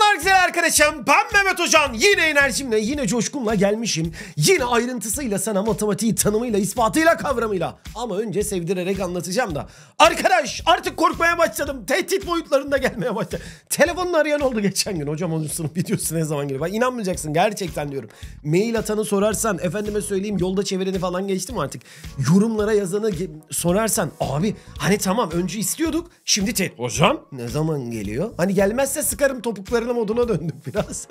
Selamlar güzel arkadaşım. Ben Mehmet Hocan. Yine enerjimle, yine coşkumla gelmişim. Yine ayrıntısıyla sana matematiği tanımıyla, ispatıyla, kavramıyla. Ama önce sevdirerek anlatacağım da. Arkadaş artık korkmaya başladım. Tehdit boyutlarında gelmeye başladı. Telefonla arayan oldu geçen gün. Hocam onun videosu ne zaman geliyor? Bak inanmayacaksın gerçekten diyorum. Mail atanı sorarsan, efendime söyleyeyim yolda çevireni falan geçtim artık. Yorumlara yazanı sorarsan. Abi hani tamam önce istiyorduk. Şimdi tehdit. Hocam ne zaman geliyor? Hani gelmezse sıkarım topuklarını Makarna moduna döndüm biraz.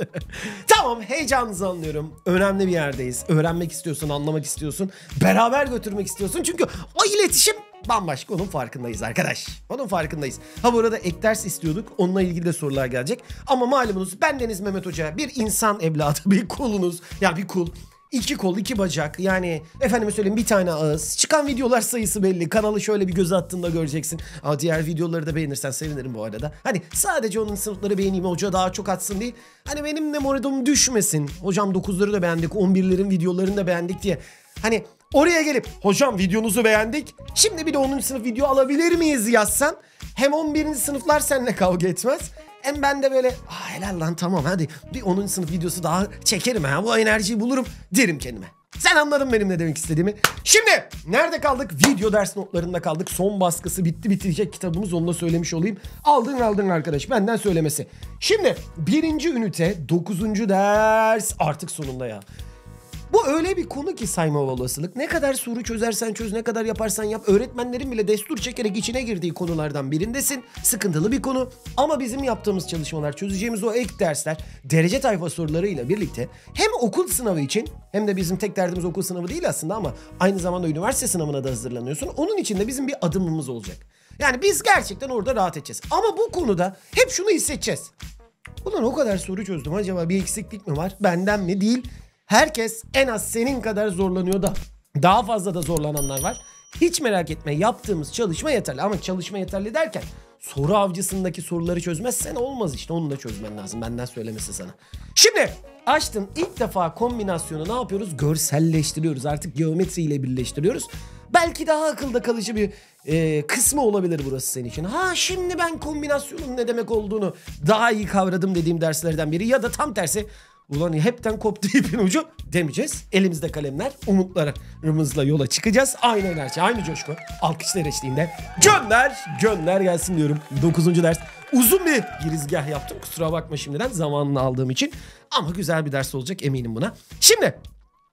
tamam heyecanınızı anlıyorum. Önemli bir yerdeyiz. Öğrenmek istiyorsun, anlamak istiyorsun. Beraber götürmek istiyorsun. Çünkü o iletişim bambaşka onun farkındayız arkadaş. Onun farkındayız. Ha bu arada ek ders istiyorduk. Onunla ilgili de sorular gelecek. Ama malumunuz ben Deniz Mehmet Hoca bir insan evladı, bir kulunuz. Ya bir kul iki kol, iki bacak yani efendime söyleyeyim bir tane ağız. Çıkan videolar sayısı belli. Kanalı şöyle bir göz attığında göreceksin. Ama diğer videoları da beğenirsen sevinirim bu arada. Hani sadece onun sınıfları beğeneyim hoca daha çok atsın diye. Hani benim de moralim düşmesin. Hocam 9'ları da beğendik, 11'lerin videolarını da beğendik diye. Hani oraya gelip hocam videonuzu beğendik. Şimdi bir de 10. sınıf video alabilir miyiz yazsan hem 11. sınıflar seninle kavga etmez hem ben de böyle Aa, helal lan tamam hadi bir 10. sınıf videosu daha çekerim ha bu enerjiyi bulurum derim kendime. Sen anladın benim ne demek istediğimi. Şimdi nerede kaldık? Video ders notlarında kaldık. Son baskısı bitti bitirecek kitabımız onu da söylemiş olayım. Aldın aldın arkadaş benden söylemesi. Şimdi birinci ünite dokuzuncu ders artık sonunda ya. Bu öyle bir konu ki sayma olasılık. Ne kadar soru çözersen çöz, ne kadar yaparsan yap. Öğretmenlerin bile destur çekerek içine girdiği konulardan birindesin. Sıkıntılı bir konu. Ama bizim yaptığımız çalışmalar, çözeceğimiz o ek dersler, derece tayfa sorularıyla birlikte hem okul sınavı için hem de bizim tek derdimiz okul sınavı değil aslında ama aynı zamanda üniversite sınavına da hazırlanıyorsun. Onun için de bizim bir adımımız olacak. Yani biz gerçekten orada rahat edeceğiz. Ama bu konuda hep şunu hissedeceğiz. Ulan o kadar soru çözdüm acaba bir eksiklik mi var? Benden mi? Değil. Herkes en az senin kadar zorlanıyor da daha fazla da zorlananlar var. Hiç merak etme yaptığımız çalışma yeterli ama çalışma yeterli derken soru avcısındaki soruları çözmezsen olmaz işte onu da çözmen lazım benden söylemesi sana. Şimdi açtım ilk defa kombinasyonu ne yapıyoruz? Görselleştiriyoruz artık geometriyle birleştiriyoruz. Belki daha akılda kalıcı bir e, kısmı olabilir burası senin için. Ha şimdi ben kombinasyonun ne demek olduğunu daha iyi kavradım dediğim derslerden biri ya da tam tersi ulan hepten koptu ipin ucu demeyeceğiz. Elimizde kalemler, umutlarımızla yola çıkacağız. Aynı enerji, aynı coşku. Alkışlar eşliğinde gönder, gönder gelsin diyorum. Dokuzuncu ders. Uzun bir girizgah yaptım. Kusura bakma şimdiden zamanını aldığım için. Ama güzel bir ders olacak eminim buna. Şimdi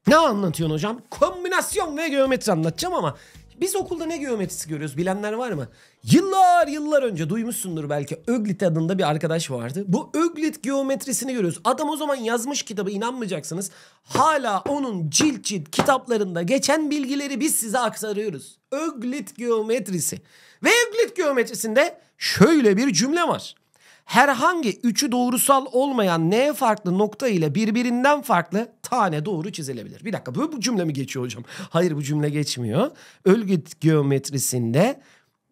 ne anlatıyorsun hocam? Kombinasyon ve geometri anlatacağım ama biz okulda ne geometrisi görüyoruz bilenler var mı? Yıllar yıllar önce duymuşsundur belki Öglit adında bir arkadaş vardı. Bu Öglit geometrisini görüyoruz. Adam o zaman yazmış kitabı inanmayacaksınız. Hala onun cilt cilt kitaplarında geçen bilgileri biz size aktarıyoruz. Öglit geometrisi. Ve Öglit geometrisinde şöyle bir cümle var herhangi üçü doğrusal olmayan n farklı nokta ile birbirinden farklı tane doğru çizilebilir. Bir dakika bu, bu cümle mi geçiyor hocam? Hayır bu cümle geçmiyor. Örgüt geometrisinde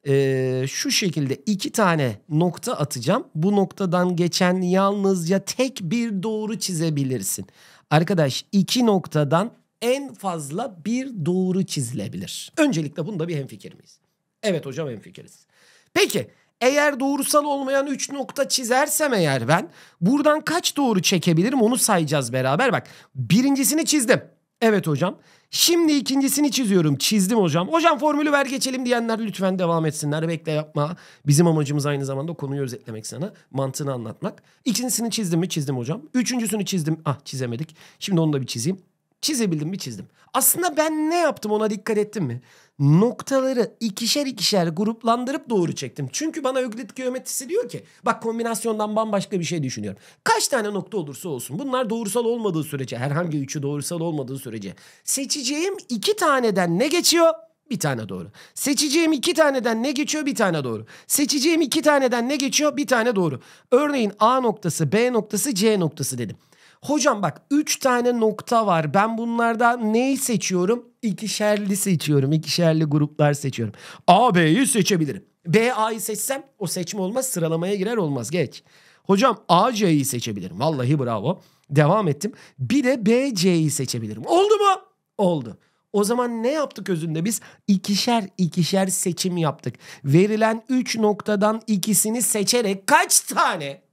e, şu şekilde iki tane nokta atacağım. Bu noktadan geçen yalnızca tek bir doğru çizebilirsin. Arkadaş iki noktadan en fazla bir doğru çizilebilir. Öncelikle bunda bir hemfikir miyiz? Evet hocam hemfikiriz. Peki eğer doğrusal olmayan 3 nokta çizersem eğer ben buradan kaç doğru çekebilirim onu sayacağız beraber. Bak birincisini çizdim. Evet hocam. Şimdi ikincisini çiziyorum. Çizdim hocam. Hocam formülü ver geçelim diyenler lütfen devam etsinler. Bekle yapma. Bizim amacımız aynı zamanda konuyu özetlemek sana. Mantığını anlatmak. İkincisini çizdim mi? Çizdim hocam. Üçüncüsünü çizdim. Ah çizemedik. Şimdi onu da bir çizeyim. Çizebildim mi? Çizdim. Aslında ben ne yaptım ona dikkat ettim mi? noktaları ikişer ikişer gruplandırıp doğru çektim. Çünkü bana öklit geometrisi diyor ki bak kombinasyondan bambaşka bir şey düşünüyorum. Kaç tane nokta olursa olsun bunlar doğrusal olmadığı sürece herhangi üçü doğrusal olmadığı sürece seçeceğim iki taneden ne geçiyor? Bir tane doğru. Seçeceğim iki taneden ne geçiyor? Bir tane doğru. Seçeceğim iki taneden ne geçiyor? Bir tane doğru. Örneğin A noktası, B noktası, C noktası dedim. Hocam bak 3 tane nokta var. Ben bunlardan neyi seçiyorum? İkişerli seçiyorum. İkişerli gruplar seçiyorum. A, B'yi seçebilirim. B, A'yı seçsem o seçme olmaz. Sıralamaya girer olmaz. Geç. Hocam A, C'yi seçebilirim. Vallahi bravo. Devam ettim. Bir de B, C'yi seçebilirim. Oldu mu? Oldu. O zaman ne yaptık özünde biz? İkişer ikişer seçim yaptık. Verilen 3 noktadan ikisini seçerek kaç tane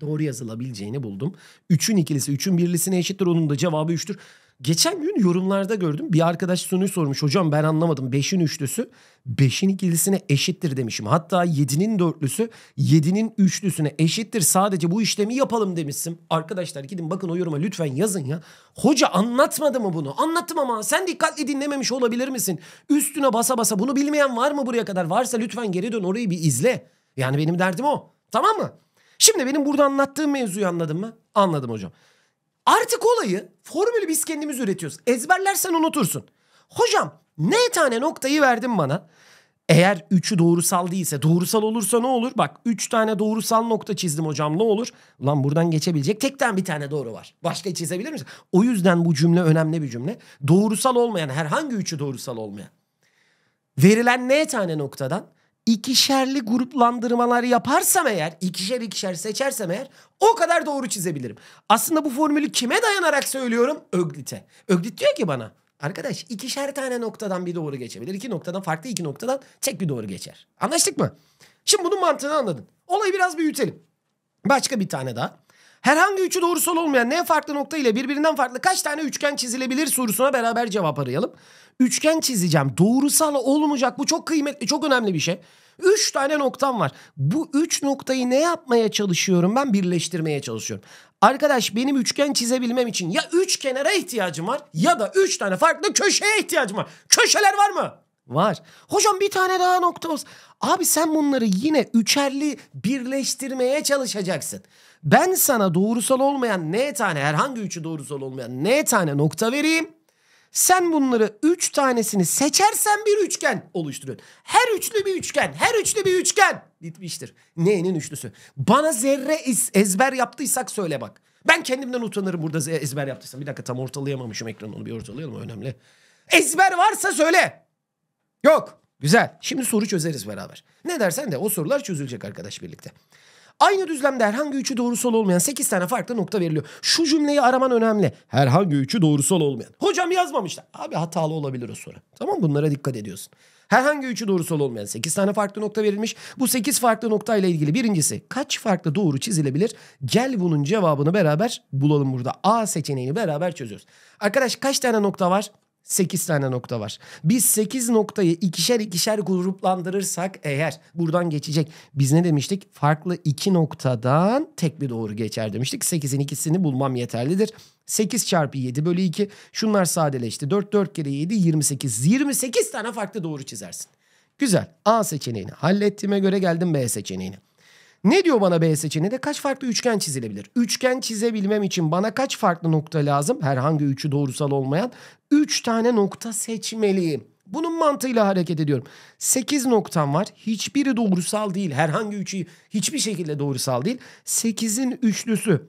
doğru yazılabileceğini buldum. Üçün ikilisi üçün birlisine eşittir. Onun da cevabı üçtür. Geçen gün yorumlarda gördüm. Bir arkadaş sonuyu sormuş. Hocam ben anlamadım. beşin üçlüsü beşin ikilisine eşittir demişim. Hatta yedi'nin dörtlüsü yedi'nin üçlüsüne eşittir. Sadece bu işlemi yapalım demişim Arkadaşlar gidin bakın o yoruma lütfen yazın ya. Hoca anlatmadı mı bunu? Anlattım ama sen dikkatli dinlememiş olabilir misin? Üstüne basa basa bunu bilmeyen var mı buraya kadar? Varsa lütfen geri dön orayı bir izle. Yani benim derdim o. Tamam mı? Şimdi benim burada anlattığım mevzuyu anladın mı? Anladım hocam. Artık olayı formülü biz kendimiz üretiyoruz. Ezberlersen unutursun. Hocam ne tane noktayı verdin bana? Eğer 3'ü doğrusal değilse doğrusal olursa ne olur? Bak 3 tane doğrusal nokta çizdim hocam ne olur? Lan buradan geçebilecek tekten bir tane doğru var. Başka çizebilir misin? O yüzden bu cümle önemli bir cümle. Doğrusal olmayan herhangi üçü doğrusal olmayan. Verilen ne tane noktadan? ikişerli gruplandırmalar yaparsam eğer, ikişer ikişer seçersem eğer o kadar doğru çizebilirim. Aslında bu formülü kime dayanarak söylüyorum? Öglit'e. Öglit diyor ki bana, arkadaş ikişer tane noktadan bir doğru geçebilir. İki noktadan farklı iki noktadan tek bir doğru geçer. Anlaştık mı? Şimdi bunun mantığını anladın. Olayı biraz büyütelim. Başka bir tane daha. Herhangi üçü doğrusal olmayan ne farklı nokta ile birbirinden farklı kaç tane üçgen çizilebilir sorusuna beraber cevap arayalım. Üçgen çizeceğim. Doğrusal olmayacak. Bu çok kıymetli, çok önemli bir şey. Üç tane noktam var. Bu üç noktayı ne yapmaya çalışıyorum ben? Birleştirmeye çalışıyorum. Arkadaş benim üçgen çizebilmem için ya üç kenara ihtiyacım var ya da üç tane farklı köşeye ihtiyacım var. Köşeler var mı? Var. Hocam bir tane daha nokta olsun. Abi sen bunları yine üçerli birleştirmeye çalışacaksın. Ben sana doğrusal olmayan n tane herhangi üçü doğrusal olmayan n tane nokta vereyim. Sen bunları 3 tanesini seçersen bir üçgen oluşturuyorsun. Her üçlü bir üçgen, her üçlü bir üçgen. Bitmiştir. N'nin üçlüsü. Bana zerre ezber yaptıysak söyle bak. Ben kendimden utanırım burada ezber yaptıysam. Bir dakika tam ortalayamamışım ekranı onu bir ortalayalım önemli. Ezber varsa söyle. Yok. Güzel. Şimdi soru çözeriz beraber. Ne dersen de o sorular çözülecek arkadaş birlikte. Aynı düzlemde herhangi üçü doğrusal olmayan 8 tane farklı nokta veriliyor. Şu cümleyi araman önemli. Herhangi üçü doğrusal olmayan. Hocam yazmamışlar. Abi hatalı olabilir o soru. Tamam bunlara dikkat ediyorsun. Herhangi üçü doğrusal olmayan 8 tane farklı nokta verilmiş. Bu 8 farklı nokta ile ilgili birincisi kaç farklı doğru çizilebilir? Gel bunun cevabını beraber bulalım burada. A seçeneğini beraber çözüyoruz. Arkadaş kaç tane nokta var? 8 tane nokta var. Biz 8 noktayı ikişer ikişer gruplandırırsak eğer buradan geçecek. Biz ne demiştik? Farklı 2 noktadan tek bir doğru geçer demiştik. 8'in ikisini bulmam yeterlidir. 8 çarpı 7 bölü 2. Şunlar sadeleşti. 4 4 kere 7 28. 28 tane farklı doğru çizersin. Güzel. A seçeneğini hallettiğime göre geldim B seçeneğine. Ne diyor bana B seçeneğinde? Kaç farklı üçgen çizilebilir? Üçgen çizebilmem için bana kaç farklı nokta lazım? Herhangi üçü doğrusal olmayan. Üç tane nokta seçmeliyim. Bunun mantığıyla hareket ediyorum. Sekiz noktam var. Hiçbiri doğrusal değil. Herhangi üçü hiçbir şekilde doğrusal değil. Sekizin üçlüsü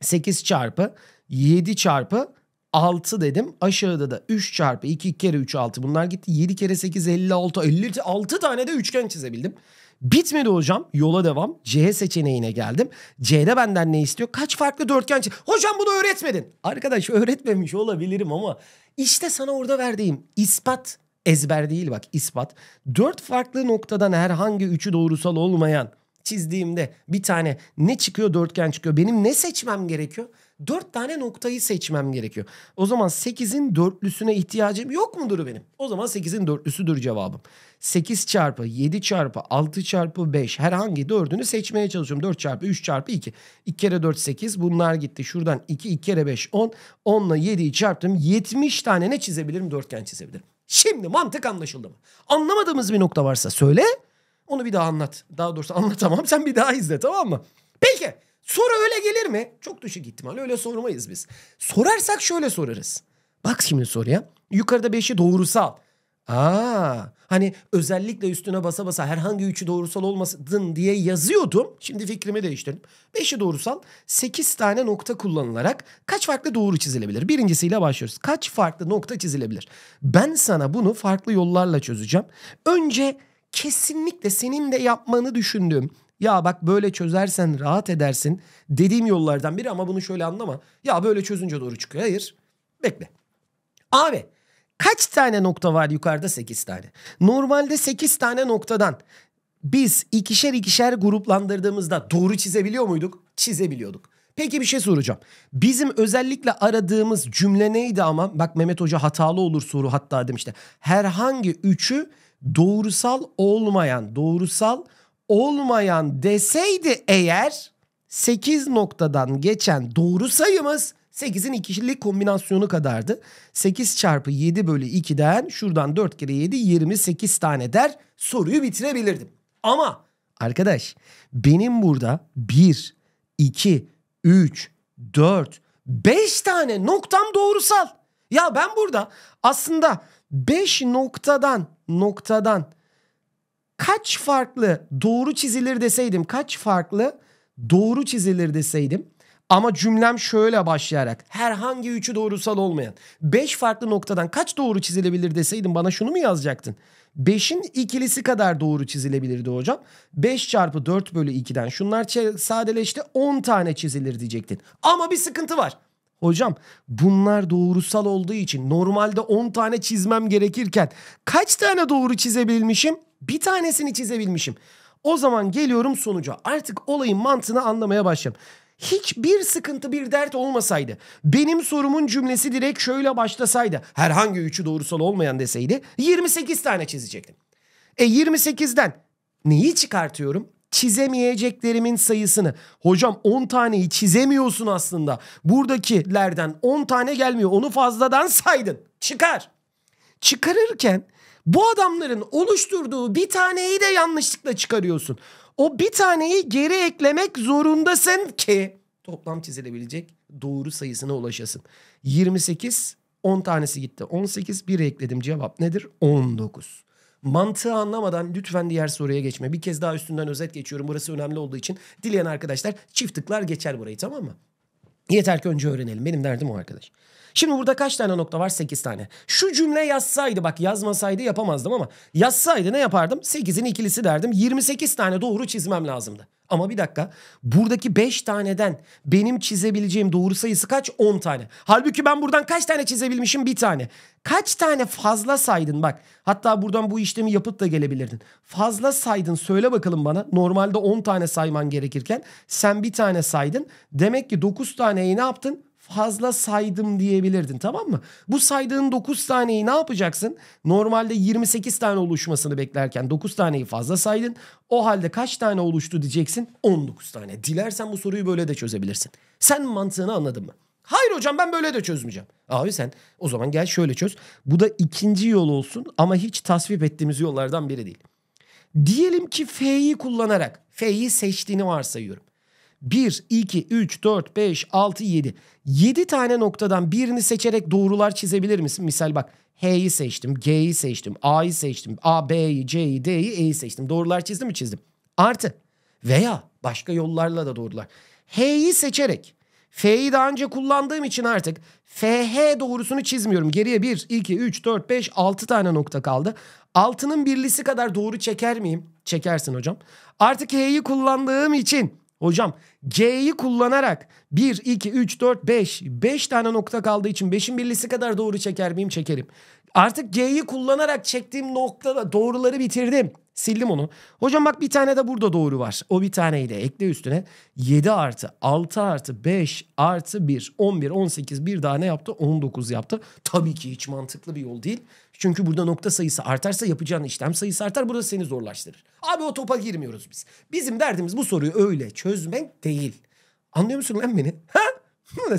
sekiz çarpı yedi çarpı 6 dedim. Aşağıda da 3 çarpı 2, 2 kere 3 6. Bunlar gitti. 7 kere 8 56. 56 tane de üçgen çizebildim. Bitmedi hocam. Yola devam. C seçeneğine geldim. C'de benden ne istiyor? Kaç farklı dörtgen çiz... Hocam bunu öğretmedin. Arkadaş öğretmemiş olabilirim ama işte sana orada verdiğim ispat ezber değil bak ispat. Dört farklı noktadan herhangi üçü doğrusal olmayan çizdiğimde bir tane ne çıkıyor dörtgen çıkıyor. Benim ne seçmem gerekiyor? 4 tane noktayı seçmem gerekiyor. O zaman 8'in dörtlüsüne ihtiyacım yok mudur benim? O zaman 8'in dörtlüsüdür cevabım. 8 çarpı 7 çarpı 6 çarpı 5 herhangi dördünü seçmeye çalışıyorum. 4 çarpı 3 çarpı 2. 2 kere 4 8 bunlar gitti. Şuradan 2 2 kere 5 10. 10 ile 7'yi çarptım. 70 tane ne çizebilirim? Dörtgen çizebilirim. Şimdi mantık anlaşıldı mı? Anlamadığımız bir nokta varsa söyle. Onu bir daha anlat. Daha doğrusu anlatamam. Sen bir daha izle tamam mı? Peki. Soru öyle gelir mi? Çok düşük ihtimal öyle sormayız biz. Sorarsak şöyle sorarız. Bak şimdi soruya. Yukarıda 5'i doğrusal. Aa, hani özellikle üstüne basa basa herhangi üçü doğrusal olmasın diye yazıyordum. Şimdi fikrimi değiştirdim. Beşi doğrusal 8 tane nokta kullanılarak kaç farklı doğru çizilebilir? Birincisiyle başlıyoruz. Kaç farklı nokta çizilebilir? Ben sana bunu farklı yollarla çözeceğim. Önce kesinlikle senin de yapmanı düşündüğüm ya bak böyle çözersen rahat edersin dediğim yollardan biri ama bunu şöyle anlama. Ya böyle çözünce doğru çıkıyor. Hayır. Bekle. Abi kaç tane nokta var yukarıda? 8 tane. Normalde 8 tane noktadan biz ikişer ikişer gruplandırdığımızda doğru çizebiliyor muyduk? Çizebiliyorduk. Peki bir şey soracağım. Bizim özellikle aradığımız cümle neydi ama? Bak Mehmet Hoca hatalı olur soru hatta demişti. Herhangi üçü doğrusal olmayan, doğrusal olmayan deseydi eğer 8 noktadan geçen doğru sayımız 8'in ikili kombinasyonu kadardı. 8 çarpı 7 bölü 2'den şuradan 4 kere 7 28 tane der soruyu bitirebilirdim. Ama arkadaş benim burada 1, 2, 3, 4, 5 tane noktam doğrusal. Ya ben burada aslında 5 noktadan noktadan kaç farklı doğru çizilir deseydim, kaç farklı doğru çizilir deseydim ama cümlem şöyle başlayarak herhangi üçü doğrusal olmayan 5 farklı noktadan kaç doğru çizilebilir deseydim bana şunu mu yazacaktın? 5'in ikilisi kadar doğru çizilebilirdi hocam. 5 çarpı 4 bölü 2'den şunlar sadeleşti 10 tane çizilir diyecektin. Ama bir sıkıntı var. Hocam bunlar doğrusal olduğu için normalde 10 tane çizmem gerekirken kaç tane doğru çizebilmişim? Bir tanesini çizebilmişim. O zaman geliyorum sonuca. Artık olayın mantığını anlamaya başladım. Hiçbir sıkıntı bir dert olmasaydı. Benim sorumun cümlesi direkt şöyle başlasaydı. Herhangi üçü doğrusal olmayan deseydi 28 tane çizecektim. E 28'den neyi çıkartıyorum? çizemeyeceklerimin sayısını. Hocam 10 taneyi çizemiyorsun aslında. Buradakilerden 10 tane gelmiyor. Onu fazladan saydın. Çıkar. Çıkarırken bu adamların oluşturduğu bir taneyi de yanlışlıkla çıkarıyorsun. O bir taneyi geri eklemek zorundasın ki toplam çizilebilecek doğru sayısına ulaşasın. 28, 10 tanesi gitti. 18, 1 ekledim. Cevap nedir? 19. Mantığı anlamadan lütfen diğer soruya geçme. Bir kez daha üstünden özet geçiyorum. Burası önemli olduğu için. Dileyen arkadaşlar çift tıklar geçer burayı tamam mı? Yeter ki önce öğrenelim. Benim derdim o arkadaş. Şimdi burada kaç tane nokta var? 8 tane. Şu cümle yazsaydı bak yazmasaydı yapamazdım ama yazsaydı ne yapardım? 8'in ikilisi derdim. 28 tane doğru çizmem lazımdı. Ama bir dakika buradaki 5 taneden benim çizebileceğim doğru sayısı kaç? 10 tane. Halbuki ben buradan kaç tane çizebilmişim? Bir tane. Kaç tane fazla saydın bak. Hatta buradan bu işlemi yapıp da gelebilirdin. Fazla saydın söyle bakalım bana. Normalde 10 tane sayman gerekirken sen bir tane saydın. Demek ki 9 taneyi ne yaptın? fazla saydım diyebilirdin tamam mı? Bu saydığın 9 taneyi ne yapacaksın? Normalde 28 tane oluşmasını beklerken 9 taneyi fazla saydın. O halde kaç tane oluştu diyeceksin? 19 tane. Dilersen bu soruyu böyle de çözebilirsin. Sen mantığını anladın mı? Hayır hocam ben böyle de çözmeyeceğim. Abi sen o zaman gel şöyle çöz. Bu da ikinci yol olsun ama hiç tasvip ettiğimiz yollardan biri değil. Diyelim ki F'yi kullanarak F'yi seçtiğini varsayıyorum. 1, 2, 3, 4, 5, 6, 7. 7 tane noktadan birini seçerek doğrular çizebilir misin? Misal bak H'yi seçtim, G'yi seçtim, A'yı seçtim, A, B'yi, C'yi, D'yi, E'yi seçtim. Doğrular çizdim mi çizdim. Artı veya başka yollarla da doğrular. H'yi seçerek F'yi daha önce kullandığım için artık FH doğrusunu çizmiyorum. Geriye 1, 2, 3, 4, 5, 6 tane nokta kaldı. 6'nın birlisi kadar doğru çeker miyim? Çekersin hocam. Artık H'yi kullandığım için Hocam G'yi kullanarak 1, 2, 3, 4, 5. 5 tane nokta kaldığı için 5'in birlisi kadar doğru çeker miyim? Çekerim. Artık G'yi kullanarak çektiğim noktada doğruları bitirdim. Sildim onu. Hocam bak bir tane de burada doğru var. O bir taneyi de ekle üstüne. 7 artı 6 artı 5 artı 1. 11, 18 bir daha ne yaptı? 19 yaptı. Tabii ki hiç mantıklı bir yol değil. Çünkü burada nokta sayısı artarsa yapacağın işlem sayısı artar. Burada seni zorlaştırır. Abi o topa girmiyoruz biz. Bizim derdimiz bu soruyu öyle çözmek değil. Anlıyor musun lan beni? Ha?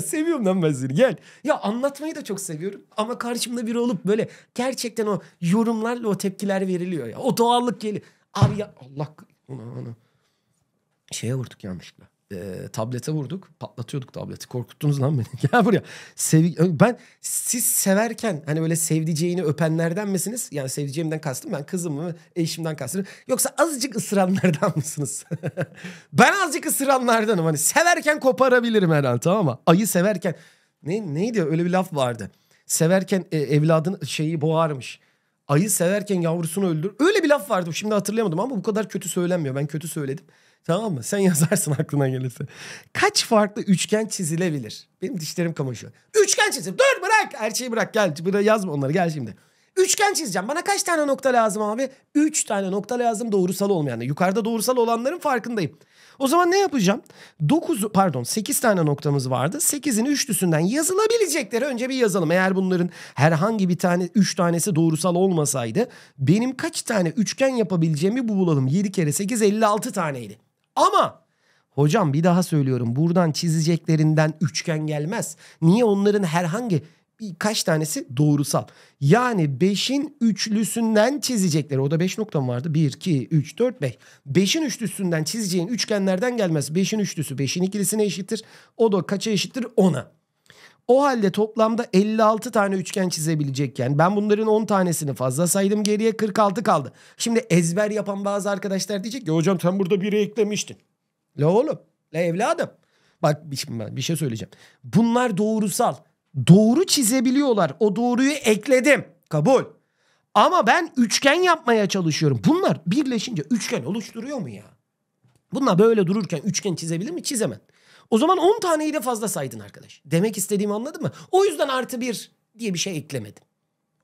seviyorum lan ben seni gel. Ya anlatmayı da çok seviyorum ama karşımda biri olup böyle gerçekten o yorumlarla o tepkiler veriliyor ya. O doğallık geliyor. Abi ya Allah ona ana. Şeye vurduk yanlışlıkla e, tablete vurduk. Patlatıyorduk tableti. Korkuttunuz lan beni. Gel buraya. Sev ben siz severken hani böyle sevdiceğini öpenlerden misiniz? Yani sevdiceğimden kastım ben kızımı, eşimden kastım. Yoksa azıcık ısıranlardan mısınız? ben azıcık ısıranlardanım. Hani severken koparabilirim herhalde tamam mı? Ayı severken. Ne, neydi öyle bir laf vardı. Severken e, evladın şeyi boğarmış. Ayı severken yavrusunu öldür. Öyle bir laf vardı. Şimdi hatırlayamadım ama bu kadar kötü söylenmiyor. Ben kötü söyledim. Tamam mı? Sen yazarsın aklına gelirse. Kaç farklı üçgen çizilebilir? Benim dişlerim kamaşıyor. Üçgen çizim. Dur bırak. Her şeyi bırak. Gel. Bıra yazma onları. Gel şimdi. Üçgen çizeceğim. Bana kaç tane nokta lazım abi? Üç tane nokta lazım doğrusal olmayan. Yukarıda doğrusal olanların farkındayım. O zaman ne yapacağım? 9 pardon 8 tane noktamız vardı. 8'in üçlüsünden yazılabilecekleri önce bir yazalım. Eğer bunların herhangi bir tane 3 tanesi doğrusal olmasaydı benim kaç tane üçgen yapabileceğimi bulalım. 7 kere 8 56 taneydi. Ama hocam bir daha söylüyorum buradan çizeceklerinden üçgen gelmez. Niye onların herhangi kaç tanesi doğrusal. Yani 5'in üçlüsünden çizecekleri. O da 5 noktam vardı. 1, 2, 3, 4, 5. 5'in üçlüsünden çizeceğin üçgenlerden gelmez. 5'in üçlüsü 5'in ikilisine eşittir. O da kaça eşittir? 10'a. O halde toplamda 56 tane üçgen çizebilecekken ben bunların 10 tanesini fazla saydım geriye 46 kaldı. Şimdi ezber yapan bazı arkadaşlar diyecek ki hocam sen burada biri eklemiştin. La oğlum la evladım. Bak bir şey söyleyeceğim. Bunlar doğrusal. Doğru çizebiliyorlar. O doğruyu ekledim. Kabul. Ama ben üçgen yapmaya çalışıyorum. Bunlar birleşince üçgen oluşturuyor mu ya? Bunlar böyle dururken üçgen çizebilir mi? Çizemem. O zaman 10 taneyi de fazla saydın arkadaş. Demek istediğimi anladın mı? O yüzden artı bir diye bir şey eklemedim.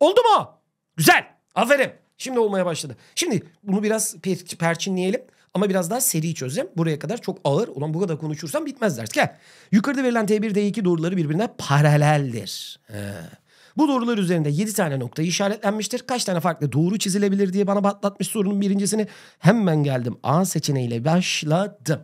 Oldu mu? Güzel. Aferin. Şimdi olmaya başladı. Şimdi bunu biraz per- perçinleyelim. Ama biraz daha seri çözeceğim. Buraya kadar çok ağır. Ulan bu kadar konuşursam bitmez ders. Gel. Yukarıda verilen T1, t 2 doğruları birbirine paraleldir. He. Bu doğrular üzerinde 7 tane nokta işaretlenmiştir. Kaç tane farklı doğru çizilebilir diye bana patlatmış sorunun birincisini. Hemen geldim. A seçeneğiyle başladım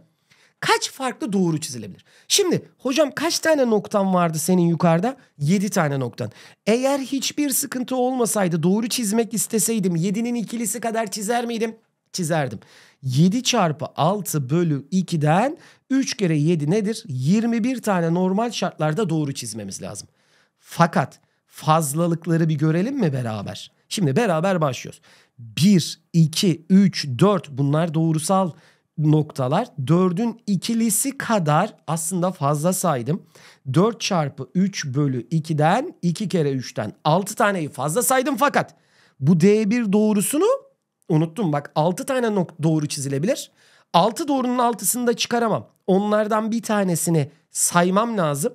kaç farklı doğru çizilebilir? Şimdi hocam kaç tane noktan vardı senin yukarıda? 7 tane noktan. Eğer hiçbir sıkıntı olmasaydı doğru çizmek isteseydim 7'nin ikilisi kadar çizer miydim? Çizerdim. 7 çarpı 6 bölü 2'den 3 kere 7 nedir? 21 tane normal şartlarda doğru çizmemiz lazım. Fakat fazlalıkları bir görelim mi beraber? Şimdi beraber başlıyoruz. 1, 2, 3, 4 bunlar doğrusal noktalar 4'ün ikilisi kadar aslında fazla saydım. 4 çarpı 3 bölü 2'den 2 kere 3'ten 6 taneyi fazla saydım fakat bu D1 doğrusunu unuttum bak 6 tane doğru çizilebilir. 6 doğrunun altısını da çıkaramam. Onlardan bir tanesini saymam lazım.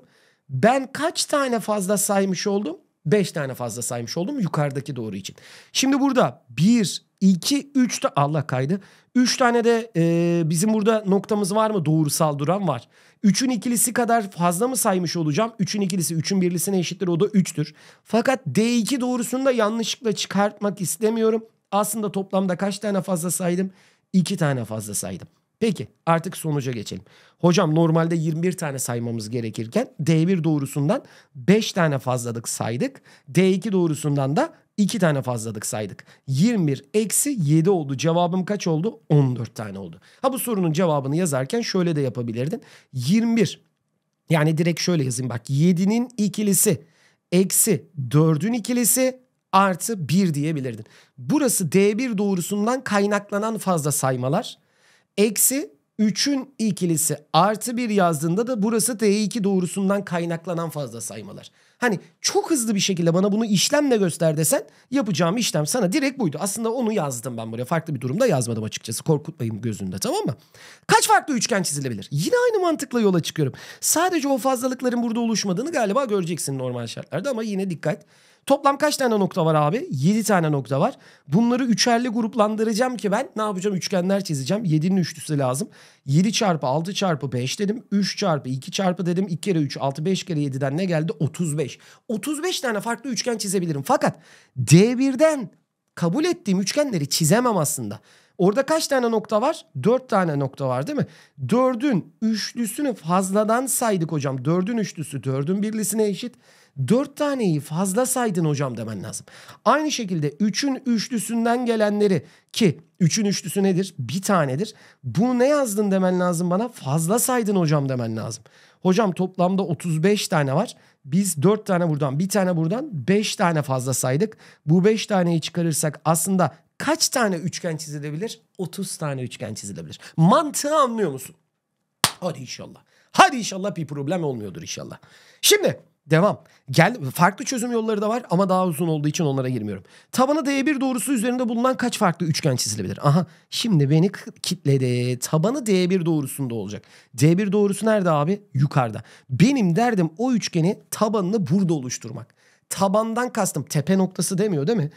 Ben kaç tane fazla saymış oldum? 5 tane fazla saymış oldum yukarıdaki doğru için. Şimdi burada 1, 2 3 de Allah kaydı. 3 tane de e, bizim burada noktamız var mı? Doğrusal duran var. 3'ün ikilisi kadar fazla mı saymış olacağım? 3'ün ikilisi 3'ün birlisine eşittir o da 3'tür. Fakat D2 doğrusunu da yanlışlıkla çıkartmak istemiyorum. Aslında toplamda kaç tane fazla saydım? 2 tane fazla saydım. Peki artık sonuca geçelim. Hocam normalde 21 tane saymamız gerekirken D1 doğrusundan 5 tane fazladık saydık. D2 doğrusundan da 2 tane fazladık saydık. 21 eksi 7 oldu. Cevabım kaç oldu? 14 tane oldu. Ha bu sorunun cevabını yazarken şöyle de yapabilirdin. 21 yani direkt şöyle yazayım bak 7'nin ikilisi eksi 4'ün ikilisi artı 1 diyebilirdin. Burası D1 doğrusundan kaynaklanan fazla saymalar. Eksi 3'ün ikilisi artı 1 yazdığında da burası D2 doğrusundan kaynaklanan fazla saymalar. Hani çok hızlı bir şekilde bana bunu işlemle göster desen yapacağım işlem sana direkt buydu. Aslında onu yazdım ben buraya. Farklı bir durumda yazmadım açıkçası. Korkutmayayım gözünde tamam mı? Kaç farklı üçgen çizilebilir? Yine aynı mantıkla yola çıkıyorum. Sadece o fazlalıkların burada oluşmadığını galiba göreceksin normal şartlarda ama yine dikkat. Toplam kaç tane nokta var abi? 7 tane nokta var. Bunları üçerli gruplandıracağım ki ben ne yapacağım? Üçgenler çizeceğim. 7'nin üçlüsü lazım. 7 çarpı 6 çarpı 5 dedim. 3 çarpı 2 çarpı dedim. 2 kere 3 6 5 kere 7'den ne geldi? 35. 35 tane farklı üçgen çizebilirim. Fakat D1'den kabul ettiğim üçgenleri çizemem aslında. Orada kaç tane nokta var? Dört tane nokta var değil mi? Dördün üçlüsünü fazladan saydık hocam. Dördün üçlüsü dördün birlisine eşit. Dört taneyi fazla saydın hocam demen lazım. Aynı şekilde üçün üçlüsünden gelenleri ki üçün üçlüsü nedir? Bir tanedir. Bu ne yazdın demen lazım bana? Fazla saydın hocam demen lazım. Hocam toplamda 35 tane var. Biz 4 tane buradan, bir tane buradan 5 tane fazla saydık. Bu 5 taneyi çıkarırsak aslında kaç tane üçgen çizilebilir? 30 tane üçgen çizilebilir. Mantığı anlıyor musun? Hadi inşallah. Hadi inşallah bir problem olmuyordur inşallah. Şimdi devam. Gel farklı çözüm yolları da var ama daha uzun olduğu için onlara girmiyorum. Tabanı D1 doğrusu üzerinde bulunan kaç farklı üçgen çizilebilir? Aha şimdi beni kitledi. Tabanı D1 doğrusunda olacak. D1 doğrusu nerede abi? Yukarıda. Benim derdim o üçgeni tabanını burada oluşturmak. Tabandan kastım tepe noktası demiyor değil mi?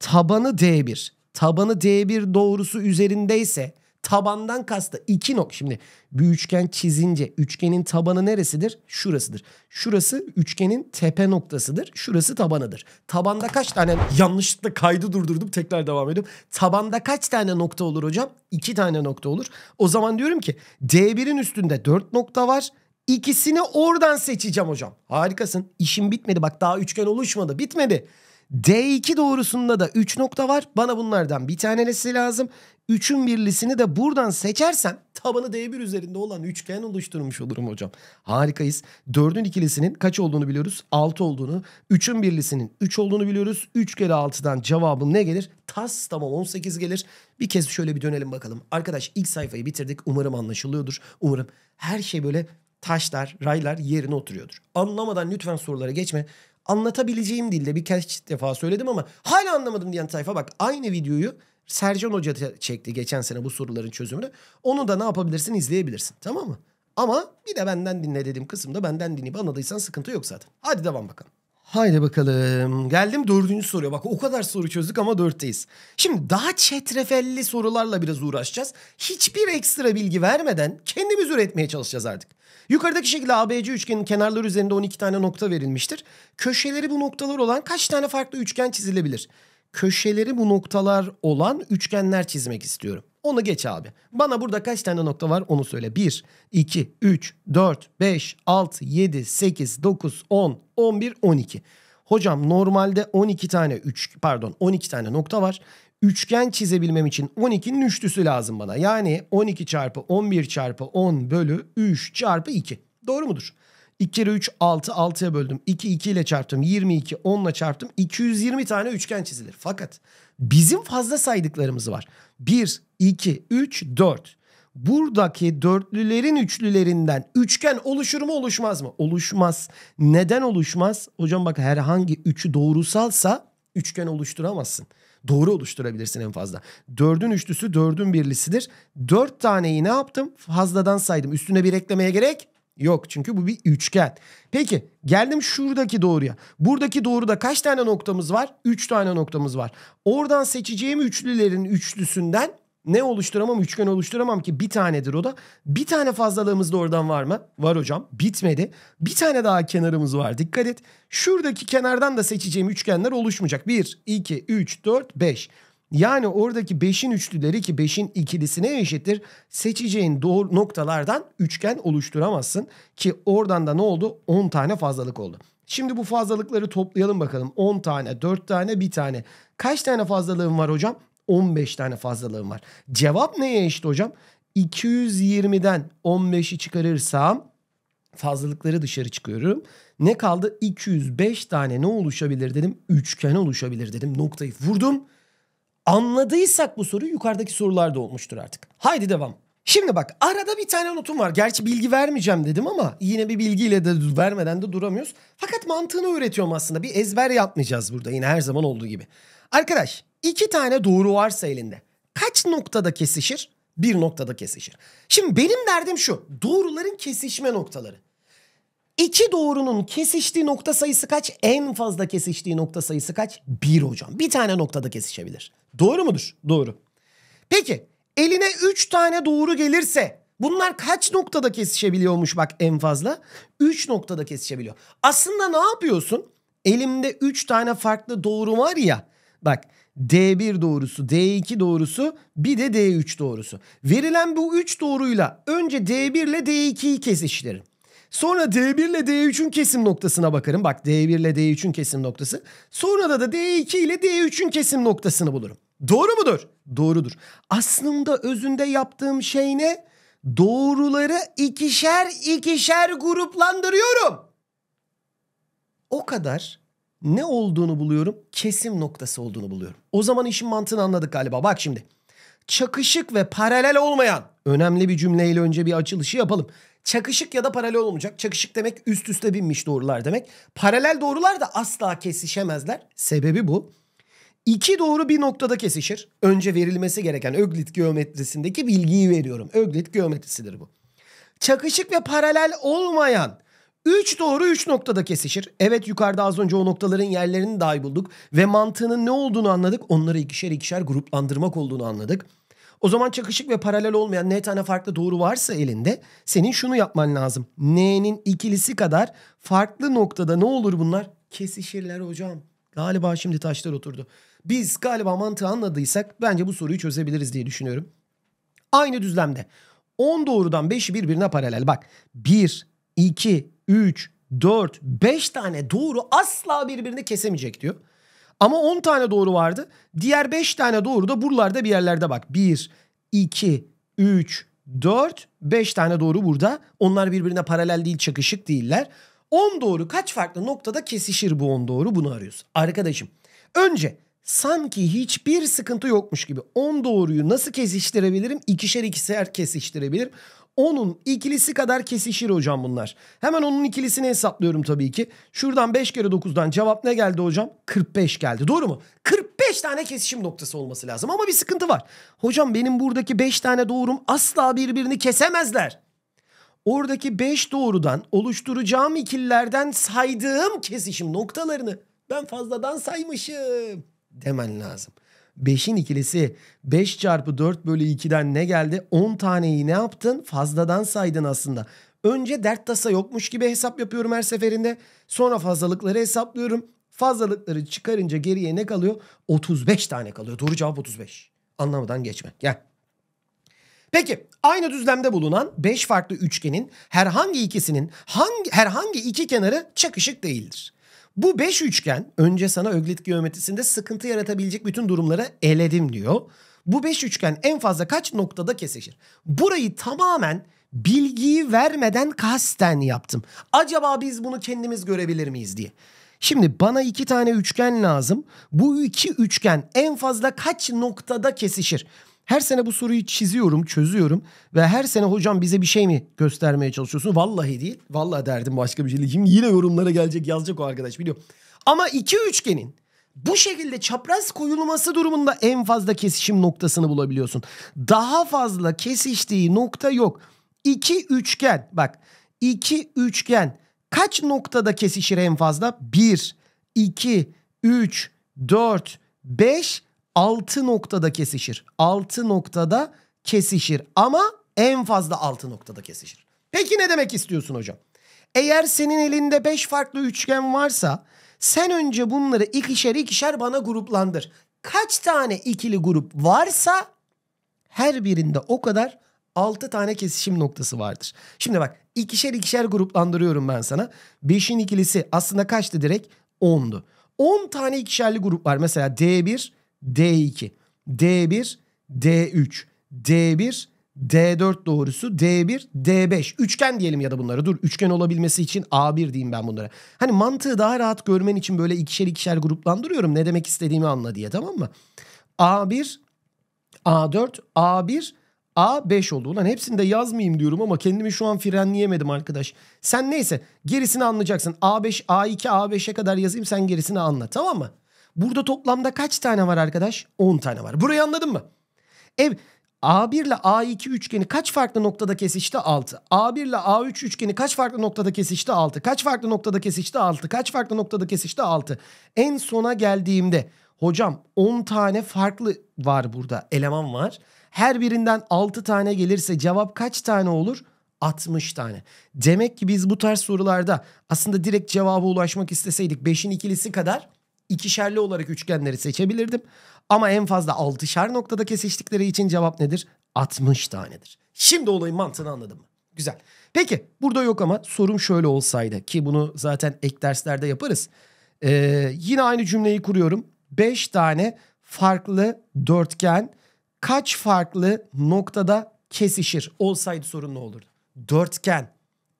Tabanı D1 tabanı D1 doğrusu üzerindeyse tabandan kastı 2 nok. Şimdi bir üçgen çizince üçgenin tabanı neresidir? Şurasıdır. Şurası üçgenin tepe noktasıdır. Şurası tabanıdır. Tabanda kaç tane yanlışlıkla kaydı durdurdum tekrar devam ediyorum. Tabanda kaç tane nokta olur hocam? 2 tane nokta olur. O zaman diyorum ki D1'in üstünde 4 nokta var. İkisini oradan seçeceğim hocam. Harikasın. İşim bitmedi. Bak daha üçgen oluşmadı. Bitmedi. D2 doğrusunda da 3 nokta var. Bana bunlardan bir tanesi lazım. 3'ün birlisini de buradan seçersem tabanı D1 üzerinde olan üçgen oluşturmuş olurum hocam. Harikayız. 4'ün ikilisinin kaç olduğunu biliyoruz? 6 olduğunu. 3'ün birlisinin 3 olduğunu biliyoruz. 3 kere 6'dan cevabım ne gelir? Tas tamam 18 gelir. Bir kez şöyle bir dönelim bakalım. Arkadaş ilk sayfayı bitirdik. Umarım anlaşılıyordur. Umarım her şey böyle taşlar, raylar yerine oturuyordur. Anlamadan lütfen sorulara geçme anlatabileceğim dilde birkaç defa söyledim ama hala anlamadım diyen tayfa bak aynı videoyu Sercan Hoca çekti geçen sene bu soruların çözümünü. Onu da ne yapabilirsin izleyebilirsin tamam mı? Ama bir de benden dinle dedim kısımda benden dinleyip anladıysan sıkıntı yok zaten. Hadi devam bakalım. Haydi bakalım. Geldim dördüncü soruya. Bak o kadar soru çözdük ama dörtteyiz. Şimdi daha çetrefelli sorularla biraz uğraşacağız. Hiçbir ekstra bilgi vermeden kendimiz üretmeye çalışacağız artık. Yukarıdaki şekilde ABC üçgenin kenarları üzerinde 12 tane nokta verilmiştir. Köşeleri bu noktalar olan kaç tane farklı üçgen çizilebilir? Köşeleri bu noktalar olan üçgenler çizmek istiyorum. Onu geç abi. Bana burada kaç tane nokta var onu söyle. 1, 2, 3, 4, 5, 6, 7, 8, 9, 10, 11, 12. Hocam normalde 12 tane 3 pardon 12 tane nokta var. Üçgen çizebilmem için 12'nin üçlüsü lazım bana. Yani 12 çarpı 11 çarpı 10 bölü 3 çarpı 2. Doğru mudur? 2 kere 3 6 6'ya böldüm. 2 2 ile çarptım. 22 10 ile çarptım. 220 tane üçgen çizilir. Fakat bizim fazla saydıklarımız var. 1 2, 3, 4. Buradaki dörtlülerin üçlülerinden üçgen oluşur mu oluşmaz mı? Oluşmaz. Neden oluşmaz? Hocam bak herhangi üçü doğrusalsa üçgen oluşturamazsın. Doğru oluşturabilirsin en fazla. Dördün üçlüsü dördün birlisidir. Dört taneyi ne yaptım? Fazladan saydım. Üstüne bir eklemeye gerek Yok çünkü bu bir üçgen. Peki geldim şuradaki doğruya. Buradaki doğruda kaç tane noktamız var? Üç tane noktamız var. Oradan seçeceğim üçlülerin üçlüsünden ne oluşturamam? Üçgen oluşturamam ki bir tanedir o da. Bir tane fazlalığımız da oradan var mı? Var hocam. Bitmedi. Bir tane daha kenarımız var. Dikkat et. Şuradaki kenardan da seçeceğim üçgenler oluşmayacak. 1, 2, 3, 4, 5. Yani oradaki 5'in üçlüleri ki 5'in ikilisine eşittir. Seçeceğin doğru noktalardan üçgen oluşturamazsın. Ki oradan da ne oldu? 10 tane fazlalık oldu. Şimdi bu fazlalıkları toplayalım bakalım. 10 tane, 4 tane, 1 tane. Kaç tane fazlalığım var hocam? 15 tane fazlalığım var. Cevap neye eşit hocam? 220'den 15'i çıkarırsam fazlalıkları dışarı çıkıyorum. Ne kaldı? 205 tane ne oluşabilir dedim. Üçgen oluşabilir dedim. Noktayı vurdum. Anladıysak bu soruyu yukarıdaki sorularda olmuştur artık. Haydi devam. Şimdi bak arada bir tane notum var. Gerçi bilgi vermeyeceğim dedim ama yine bir bilgiyle de vermeden de duramıyoruz. Fakat mantığını öğretiyorum aslında. Bir ezber yapmayacağız burada yine her zaman olduğu gibi. Arkadaş iki tane doğru varsa elinde kaç noktada kesişir? Bir noktada kesişir. Şimdi benim derdim şu doğruların kesişme noktaları. İki doğrunun kesiştiği nokta sayısı kaç? En fazla kesiştiği nokta sayısı kaç? Bir hocam. Bir tane noktada kesişebilir. Doğru mudur? Doğru. Peki eline üç tane doğru gelirse bunlar kaç noktada kesişebiliyormuş bak en fazla? Üç noktada kesişebiliyor. Aslında ne yapıyorsun? Elimde üç tane farklı doğru var ya Bak D1 doğrusu, D2 doğrusu bir de D3 doğrusu. Verilen bu 3 doğruyla önce D1 ile D2'yi kesiştirin. Sonra D1 ile D3'ün kesim noktasına bakarım. Bak D1 ile D3'ün kesim noktası. Sonra da, da D2 ile D3'ün kesim noktasını bulurum. Doğru mudur? Doğrudur. Aslında özünde yaptığım şey ne? Doğruları ikişer ikişer gruplandırıyorum. O kadar ne olduğunu buluyorum? Kesim noktası olduğunu buluyorum. O zaman işin mantığını anladık galiba. Bak şimdi. Çakışık ve paralel olmayan önemli bir cümleyle önce bir açılışı yapalım. Çakışık ya da paralel olmayacak. Çakışık demek üst üste binmiş doğrular demek. Paralel doğrular da asla kesişemezler. Sebebi bu. İki doğru bir noktada kesişir. Önce verilmesi gereken Öglit geometrisindeki bilgiyi veriyorum. Öglit geometrisidir bu. Çakışık ve paralel olmayan 3 doğru 3 noktada kesişir. Evet yukarıda az önce o noktaların yerlerini dahi bulduk. Ve mantığının ne olduğunu anladık. Onları ikişer ikişer gruplandırmak olduğunu anladık. O zaman çakışık ve paralel olmayan n tane farklı doğru varsa elinde senin şunu yapman lazım. N'nin ikilisi kadar farklı noktada ne olur bunlar? Kesişirler hocam. Galiba şimdi taşlar oturdu. Biz galiba mantığı anladıysak bence bu soruyu çözebiliriz diye düşünüyorum. Aynı düzlemde. 10 doğrudan 5'i birbirine paralel. Bak 1, 2, 3, 4, 5 tane doğru asla birbirini kesemeyecek diyor. Ama 10 tane doğru vardı. Diğer 5 tane doğru da buralarda bir yerlerde bak. 1, 2, 3, 4, 5 tane doğru burada. Onlar birbirine paralel değil, çakışık değiller. 10 doğru kaç farklı noktada kesişir bu 10 doğru bunu arıyoruz. Arkadaşım önce sanki hiçbir sıkıntı yokmuş gibi 10 doğruyu nasıl kesiştirebilirim? İkişer ikişer kesiştirebilirim onun ikilisi kadar kesişir hocam bunlar. Hemen onun ikilisini hesaplıyorum tabii ki. Şuradan 5 kere 9'dan cevap ne geldi hocam? 45 geldi. Doğru mu? 45 tane kesişim noktası olması lazım ama bir sıkıntı var. Hocam benim buradaki 5 tane doğrum asla birbirini kesemezler. Oradaki 5 doğrudan oluşturacağım ikillerden saydığım kesişim noktalarını ben fazladan saymışım demen lazım. 5'in ikilisi 5 çarpı 4 bölü 2'den ne geldi? 10 taneyi ne yaptın? Fazladan saydın aslında. Önce dert tasa yokmuş gibi hesap yapıyorum her seferinde. Sonra fazlalıkları hesaplıyorum. Fazlalıkları çıkarınca geriye ne kalıyor? 35 tane kalıyor. Doğru cevap 35. Anlamadan geçme. Gel. Peki aynı düzlemde bulunan 5 farklı üçgenin herhangi ikisinin hangi, herhangi iki kenarı çakışık değildir. Bu beş üçgen önce sana öglit geometrisinde sıkıntı yaratabilecek bütün durumları eledim diyor. Bu beş üçgen en fazla kaç noktada kesişir? Burayı tamamen bilgiyi vermeden kasten yaptım. Acaba biz bunu kendimiz görebilir miyiz diye. Şimdi bana iki tane üçgen lazım. Bu iki üçgen en fazla kaç noktada kesişir? Her sene bu soruyu çiziyorum, çözüyorum ve her sene hocam bize bir şey mi göstermeye çalışıyorsun? Vallahi değil. Vallahi derdim başka bir şey değil. Şimdi yine yorumlara gelecek, yazacak o arkadaş biliyor. Ama iki üçgenin bu şekilde çapraz koyulması durumunda en fazla kesişim noktasını bulabiliyorsun. Daha fazla kesiştiği nokta yok. İki üçgen bak iki üçgen kaç noktada kesişir en fazla? Bir, iki, üç, dört, beş. 6 noktada kesişir. 6 noktada kesişir ama en fazla 6 noktada kesişir. Peki ne demek istiyorsun hocam? Eğer senin elinde 5 farklı üçgen varsa sen önce bunları ikişer ikişer bana gruplandır. Kaç tane ikili grup varsa her birinde o kadar 6 tane kesişim noktası vardır. Şimdi bak ikişer ikişer gruplandırıyorum ben sana. 5'in ikilisi aslında kaçtı direkt? 10'du. 10 tane ikişerli grup var. Mesela D1, D2, D1, D3, D1, D4 doğrusu D1, D5. Üçgen diyelim ya da bunları Dur üçgen olabilmesi için A1 diyeyim ben bunlara. Hani mantığı daha rahat görmen için böyle ikişer ikişer gruplandırıyorum. Ne demek istediğimi anla diye tamam mı? A1, A4, A1, A5 oldu. Ulan hepsini de yazmayayım diyorum ama kendimi şu an frenleyemedim arkadaş. Sen neyse gerisini anlayacaksın. A5, A2, A5'e kadar yazayım sen gerisini anla tamam mı? Burada toplamda kaç tane var arkadaş? 10 tane var. Burayı anladın mı? Ev A1 ile A2 üçgeni kaç farklı noktada kesişti? 6. A1 ile A3 üçgeni kaç farklı noktada kesişti? 6. Kaç farklı noktada kesişti? 6. Kaç farklı noktada kesişti? 6. En sona geldiğimde hocam 10 tane farklı var burada eleman var. Her birinden 6 tane gelirse cevap kaç tane olur? 60 tane. Demek ki biz bu tarz sorularda aslında direkt cevaba ulaşmak isteseydik 5'in ikilisi kadar ikişerli olarak üçgenleri seçebilirdim. Ama en fazla 6'şar noktada kesiştikleri için cevap nedir? 60 tanedir. Şimdi olayın mantığını anladın mı? Güzel. Peki burada yok ama sorum şöyle olsaydı ki bunu zaten ek derslerde yaparız. Ee, yine aynı cümleyi kuruyorum. 5 tane farklı dörtgen kaç farklı noktada kesişir? Olsaydı sorun ne olurdu? Dörtgen.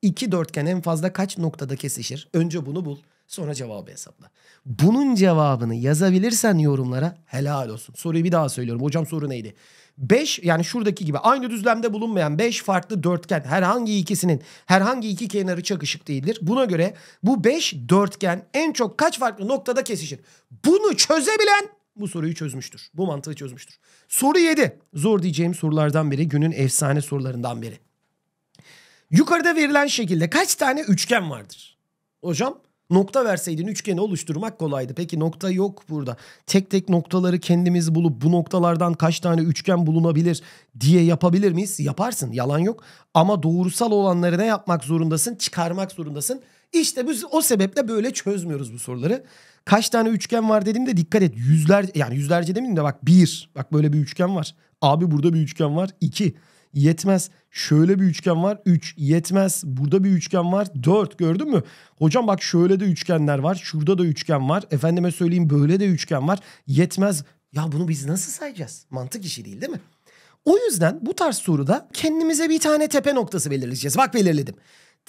İki dörtgen en fazla kaç noktada kesişir? Önce bunu bul. Sonra cevabı hesapla. Bunun cevabını yazabilirsen yorumlara helal olsun. Soruyu bir daha söylüyorum. Hocam soru neydi? 5 yani şuradaki gibi aynı düzlemde bulunmayan 5 farklı dörtgen herhangi ikisinin herhangi iki kenarı çakışık değildir. Buna göre bu 5 dörtgen en çok kaç farklı noktada kesişir? Bunu çözebilen bu soruyu çözmüştür. Bu mantığı çözmüştür. Soru 7. Zor diyeceğim sorulardan biri. Günün efsane sorularından biri. Yukarıda verilen şekilde kaç tane üçgen vardır? Hocam Nokta verseydin üçgeni oluşturmak kolaydı. Peki nokta yok burada. Tek tek noktaları kendimiz bulup bu noktalardan kaç tane üçgen bulunabilir diye yapabilir miyiz? Yaparsın yalan yok. Ama doğrusal olanları ne yapmak zorundasın? Çıkarmak zorundasın. İşte biz o sebeple böyle çözmüyoruz bu soruları. Kaç tane üçgen var dedim de dikkat et. Yüzler yani yüzlerce demeyeyim de bak bir. Bak böyle bir üçgen var. Abi burada bir üçgen var. iki yetmez. Şöyle bir üçgen var 3 yetmez. Burada bir üçgen var 4 gördün mü? Hocam bak şöyle de üçgenler var. Şurada da üçgen var. Efendime söyleyeyim böyle de üçgen var. Yetmez. Ya bunu biz nasıl sayacağız? Mantık işi değil değil mi? O yüzden bu tarz soruda kendimize bir tane tepe noktası belirleyeceğiz. Bak belirledim.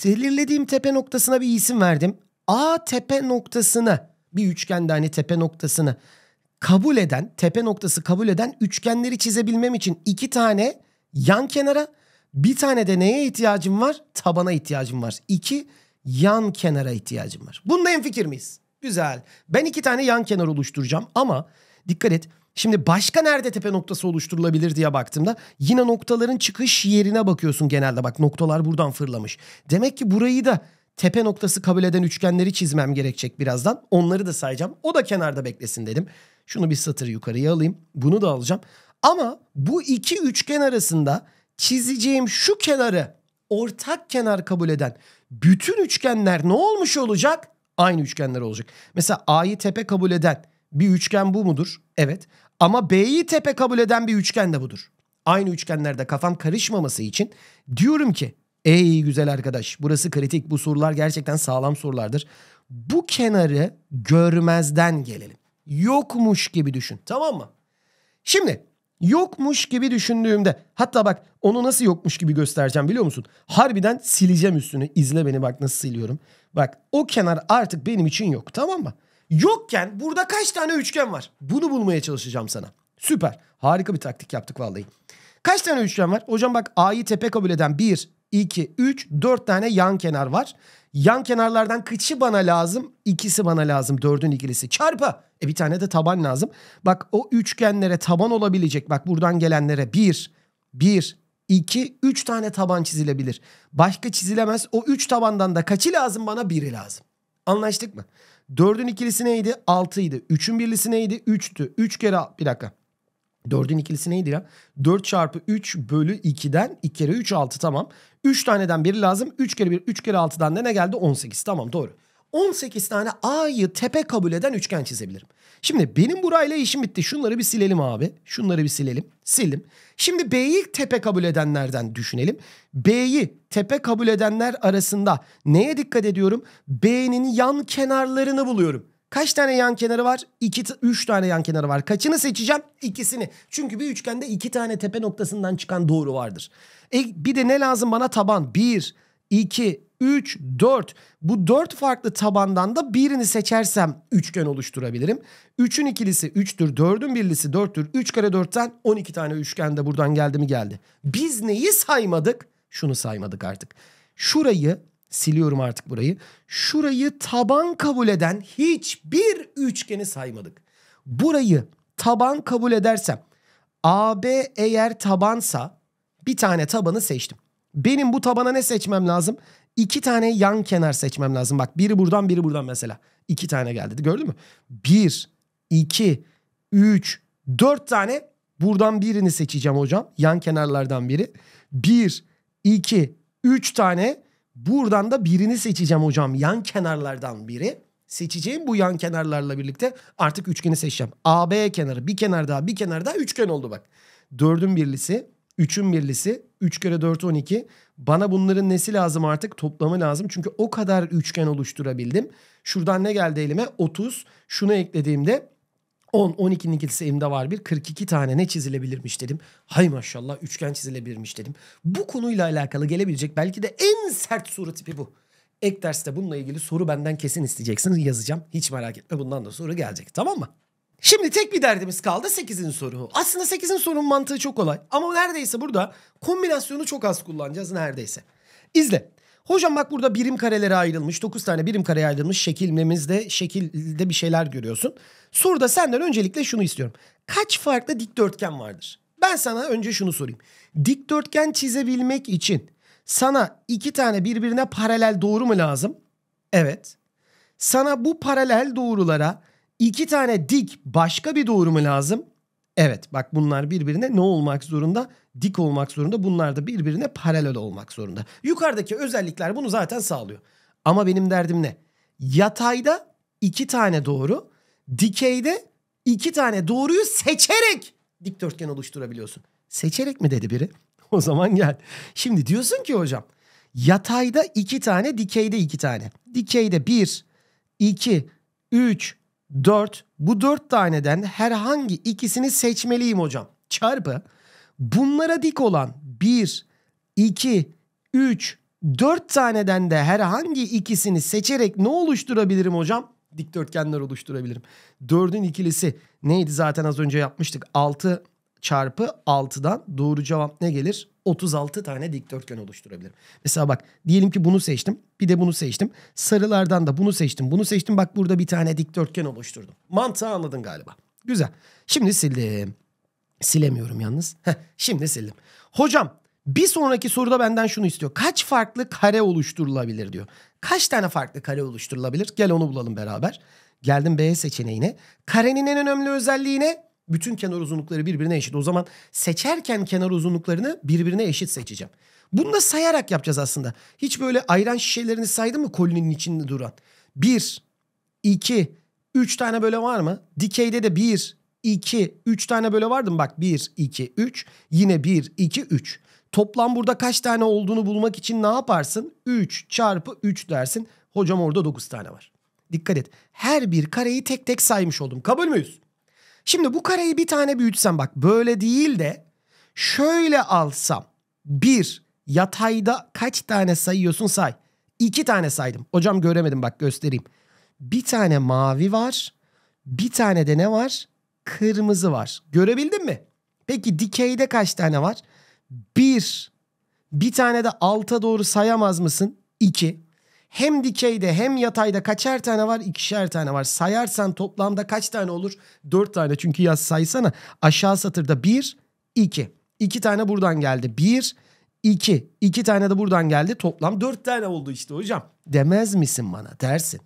Belirlediğim tepe noktasına bir isim verdim. A tepe noktasına bir üçgende hani tepe noktasını kabul eden, tepe noktası kabul eden üçgenleri çizebilmem için iki tane yan kenara. Bir tane de neye ihtiyacım var? Tabana ihtiyacım var. İki, yan kenara ihtiyacım var. Bunda en fikir miyiz? Güzel. Ben iki tane yan kenar oluşturacağım ama dikkat et. Şimdi başka nerede tepe noktası oluşturulabilir diye baktığımda yine noktaların çıkış yerine bakıyorsun genelde. Bak noktalar buradan fırlamış. Demek ki burayı da tepe noktası kabul eden üçgenleri çizmem gerekecek birazdan. Onları da sayacağım. O da kenarda beklesin dedim. Şunu bir satır yukarıya alayım. Bunu da alacağım. Ama bu iki üçgen arasında çizeceğim şu kenarı ortak kenar kabul eden bütün üçgenler ne olmuş olacak? Aynı üçgenler olacak. Mesela A'yı tepe kabul eden bir üçgen bu mudur? Evet. Ama B'yi tepe kabul eden bir üçgen de budur. Aynı üçgenlerde kafam karışmaması için diyorum ki ey güzel arkadaş burası kritik bu sorular gerçekten sağlam sorulardır. Bu kenarı görmezden gelelim. Yokmuş gibi düşün tamam mı? Şimdi Yokmuş gibi düşündüğümde hatta bak onu nasıl yokmuş gibi göstereceğim biliyor musun? Harbiden sileceğim üstünü. izle beni bak nasıl siliyorum. Bak o kenar artık benim için yok tamam mı? Yokken burada kaç tane üçgen var? Bunu bulmaya çalışacağım sana. Süper. Harika bir taktik yaptık vallahi. Kaç tane üçgen var? Hocam bak A'yı tepe kabul eden 1, 2, 3, 4 tane yan kenar var. Yan kenarlardan kıçı bana lazım. ikisi bana lazım. Dördün ikilisi. Çarpı. E bir tane de taban lazım. Bak o üçgenlere taban olabilecek. Bak buradan gelenlere bir, bir, iki, üç tane taban çizilebilir. Başka çizilemez. O üç tabandan da kaçı lazım bana? Biri lazım. Anlaştık mı? Dördün ikilisi neydi? Altıydı. Üçün birlisi neydi? Üçtü. Üç kere... Bir dakika. Dördün ikilisi neydi ya? 4 çarpı 3 bölü 2'den 2 kere 3 6 tamam. 3 taneden biri lazım. 3 kere 1 3 kere 6'dan da ne geldi? 18 tamam doğru. 18 tane A'yı tepe kabul eden üçgen çizebilirim. Şimdi benim burayla işim bitti. Şunları bir silelim abi. Şunları bir silelim. Sildim. Şimdi B'yi tepe kabul edenlerden düşünelim. B'yi tepe kabul edenler arasında neye dikkat ediyorum? B'nin yan kenarlarını buluyorum. Kaç tane yan kenarı var? 2 3 tane yan kenarı var. Kaçını seçeceğim? İkisini. Çünkü bir üçgende iki tane tepe noktasından çıkan doğru vardır. E, bir de ne lazım bana? Taban. 1 2 3, 4. Bu 4 farklı tabandan da birini seçersem üçgen oluşturabilirim. 3'ün ikilisi 3'tür, 4'ün birlisi 4'tür. 3 kare 4'ten 12 tane üçgen de buradan geldi mi geldi. Biz neyi saymadık? Şunu saymadık artık. Şurayı siliyorum artık burayı. Şurayı taban kabul eden hiçbir üçgeni saymadık. Burayı taban kabul edersem AB eğer tabansa bir tane tabanı seçtim. Benim bu tabana ne seçmem lazım? iki tane yan kenar seçmem lazım. Bak biri buradan biri buradan mesela. İki tane geldi. Gördün mü? Bir, iki, üç, dört tane buradan birini seçeceğim hocam. Yan kenarlardan biri. Bir, iki, üç tane buradan da birini seçeceğim hocam. Yan kenarlardan biri. Seçeceğim bu yan kenarlarla birlikte artık üçgeni seçeceğim. AB kenarı bir kenar daha bir kenar daha üçgen oldu bak. Dördün birlisi, üçün birlisi, üç kere dört on iki. Bana bunların nesi lazım artık? Toplamı lazım. Çünkü o kadar üçgen oluşturabildim. Şuradan ne geldi elime? 30. Şunu eklediğimde 10, 12'nin ikilisi elimde var bir. 42 tane ne çizilebilirmiş dedim. Hay maşallah üçgen çizilebilirmiş dedim. Bu konuyla alakalı gelebilecek belki de en sert soru tipi bu. Ek derste bununla ilgili soru benden kesin isteyeceksiniz. Yazacağım. Hiç merak etme bundan da soru gelecek. Tamam mı? Şimdi tek bir derdimiz kaldı 8'in soru. Aslında 8'in sorunun mantığı çok kolay. Ama neredeyse burada kombinasyonu çok az kullanacağız neredeyse. İzle. Hocam bak burada birim karelere ayrılmış. 9 tane birim kare ayrılmış. Şekilmemizde şekilde bir şeyler görüyorsun. Soruda senden öncelikle şunu istiyorum. Kaç farklı dikdörtgen vardır? Ben sana önce şunu sorayım. Dikdörtgen çizebilmek için sana iki tane birbirine paralel doğru mu lazım? Evet. Sana bu paralel doğrulara İki tane dik başka bir doğru mu lazım? Evet bak bunlar birbirine ne olmak zorunda? Dik olmak zorunda. Bunlar da birbirine paralel olmak zorunda. Yukarıdaki özellikler bunu zaten sağlıyor. Ama benim derdim ne? Yatayda iki tane doğru, dikeyde iki tane doğruyu seçerek dikdörtgen oluşturabiliyorsun. Seçerek mi dedi biri? O zaman gel. Şimdi diyorsun ki hocam yatayda iki tane, dikeyde iki tane. Dikeyde bir, iki, üç, 4. Bu 4 taneden herhangi ikisini seçmeliyim hocam. Çarpı bunlara dik olan 1, 2, 3, 4 taneden de herhangi ikisini seçerek ne oluşturabilirim hocam? Dikdörtgenler oluşturabilirim. 4'ün ikilisi neydi zaten az önce yapmıştık. 6 çarpı 6'dan doğru cevap ne gelir? 36 tane dikdörtgen oluşturabilirim. Mesela bak diyelim ki bunu seçtim. Bir de bunu seçtim. Sarılardan da bunu seçtim. Bunu seçtim. Bak burada bir tane dikdörtgen oluşturdum. Mantığı anladın galiba. Güzel. Şimdi sildim. Silemiyorum yalnız. Heh, şimdi sildim. Hocam bir sonraki soruda benden şunu istiyor. Kaç farklı kare oluşturulabilir diyor. Kaç tane farklı kare oluşturulabilir? Gel onu bulalım beraber. Geldim B seçeneğine. Karenin en önemli özelliğine bütün kenar uzunlukları birbirine eşit. O zaman seçerken kenar uzunluklarını birbirine eşit seçeceğim. Bunu da sayarak yapacağız aslında. Hiç böyle ayran şişelerini saydın mı kolinin içinde duran? 1, 2, 3 tane böyle var mı? Dikeyde de 1, 2, 3 tane böyle vardı mı? Bak 1, 2, 3. Yine 1, 2, 3. Toplam burada kaç tane olduğunu bulmak için ne yaparsın? 3 çarpı 3 dersin. Hocam orada 9 tane var. Dikkat et. Her bir kareyi tek tek saymış oldum. Kabul müyüz? Şimdi bu kareyi bir tane büyütsem bak böyle değil de şöyle alsam. Bir yatayda kaç tane sayıyorsun say. İki tane saydım. Hocam göremedim bak göstereyim. Bir tane mavi var. Bir tane de ne var? Kırmızı var. Görebildin mi? Peki dikeyde kaç tane var? Bir. Bir tane de alta doğru sayamaz mısın? İki hem dikeyde hem yatayda kaçer tane var? ikişer tane var. Sayarsan toplamda kaç tane olur? Dört tane. Çünkü yaz saysana. Aşağı satırda bir, iki. İki tane buradan geldi. Bir, iki. İki tane de buradan geldi. Toplam dört tane oldu işte hocam. Demez misin bana dersin.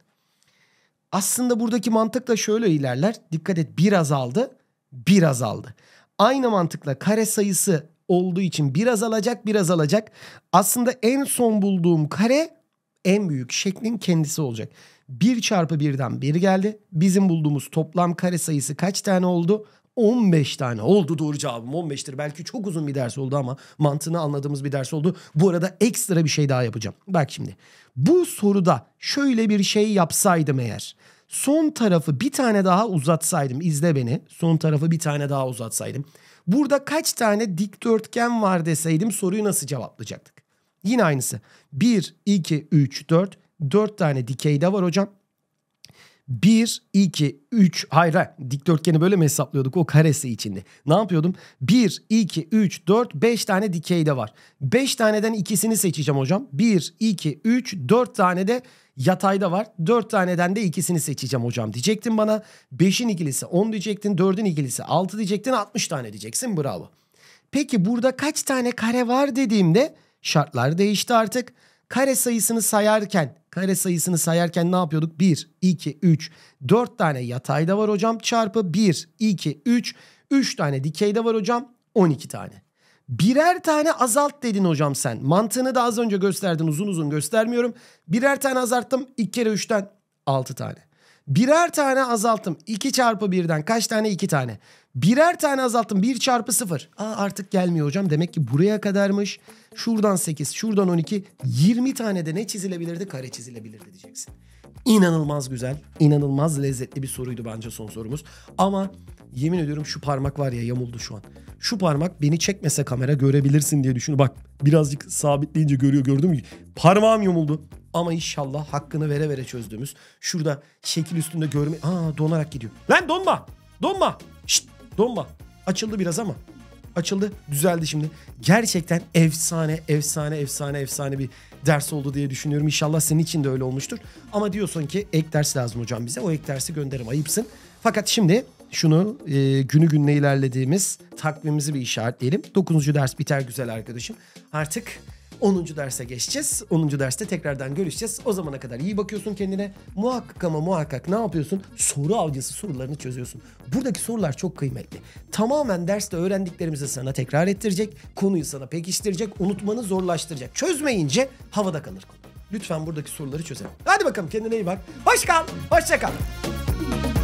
Aslında buradaki mantık da şöyle ilerler. Dikkat et bir azaldı, bir azaldı. Aynı mantıkla kare sayısı olduğu için bir azalacak, bir azalacak. Aslında en son bulduğum kare en büyük şeklin kendisi olacak. 1 çarpı 1'den 1 geldi. Bizim bulduğumuz toplam kare sayısı kaç tane oldu? 15 tane oldu doğru cevabım 15'tir. Belki çok uzun bir ders oldu ama mantığını anladığımız bir ders oldu. Bu arada ekstra bir şey daha yapacağım. Bak şimdi bu soruda şöyle bir şey yapsaydım eğer son tarafı bir tane daha uzatsaydım izle beni son tarafı bir tane daha uzatsaydım. Burada kaç tane dikdörtgen var deseydim soruyu nasıl cevaplayacaktık? Yine aynısı. 1, 2, 3, 4. 4 tane dikeyde var hocam. 1, 2, 3 hayır hayır dikdörtgeni böyle mi hesaplıyorduk o karesi içinde. Ne yapıyordum? 1, 2, 3, 4, 5 tane dikeyde var. 5 taneden ikisini seçeceğim hocam. 1, 2, 3, 4 tane de yatayda var. 4 taneden de ikisini seçeceğim hocam diyecektin bana. 5'in ikilisi 10 diyecektin. 4'ün ikilisi 6 diyecektin. 60 tane diyeceksin bravo. Peki burada kaç tane kare var dediğimde Şartlar değişti artık. Kare sayısını sayarken, kare sayısını sayarken ne yapıyorduk? 1, 2, 3, 4 tane yatayda var hocam çarpı 1, 2, 3, 3 tane dikeyde var hocam 12 tane. Birer tane azalt dedin hocam sen. Mantığını da az önce gösterdin uzun uzun göstermiyorum. Birer tane azalttım 2 kere 3'ten 6 tane. Birer tane azalttım 2 çarpı 1'den kaç tane 2 tane. Birer tane azalttım 1 çarpı 0. Aa artık gelmiyor hocam demek ki buraya kadarmış. Şuradan 8, şuradan 12, 20 tane de ne çizilebilirdi? Kare çizilebilirdi diyeceksin. İnanılmaz güzel, inanılmaz lezzetli bir soruydu bence son sorumuz. Ama yemin ediyorum şu parmak var ya yamuldu şu an. Şu parmak beni çekmese kamera görebilirsin diye düşünüyorum. Bak birazcık sabitleyince görüyor gördüm. Parmağım yamuldu. Ama inşallah hakkını vere vere çözdüğümüz şurada şekil üstünde görme... Aa donarak gidiyor. Lan donma! Donma! Şşt donma. Açıldı biraz ama açıldı, düzeldi şimdi. Gerçekten efsane, efsane, efsane, efsane bir ders oldu diye düşünüyorum. İnşallah senin için de öyle olmuştur. Ama diyorsun ki ek ders lazım hocam bize. O ek dersi gönderim ayıpsın. Fakat şimdi şunu e, günü gününe ilerlediğimiz takvimimizi bir işaretleyelim. Dokuzuncu ders biter güzel arkadaşım. Artık 10. derse geçeceğiz. 10. derste tekrardan görüşeceğiz. O zamana kadar iyi bakıyorsun kendine. Muhakkak ama muhakkak ne yapıyorsun? Soru avcısı sorularını çözüyorsun. Buradaki sorular çok kıymetli. Tamamen derste öğrendiklerimizi sana tekrar ettirecek. Konuyu sana pekiştirecek. Unutmanı zorlaştıracak. Çözmeyince havada kalır konu. Lütfen buradaki soruları çözelim. Hadi bakalım kendine iyi bak. Hoş kal. Hoşça kal.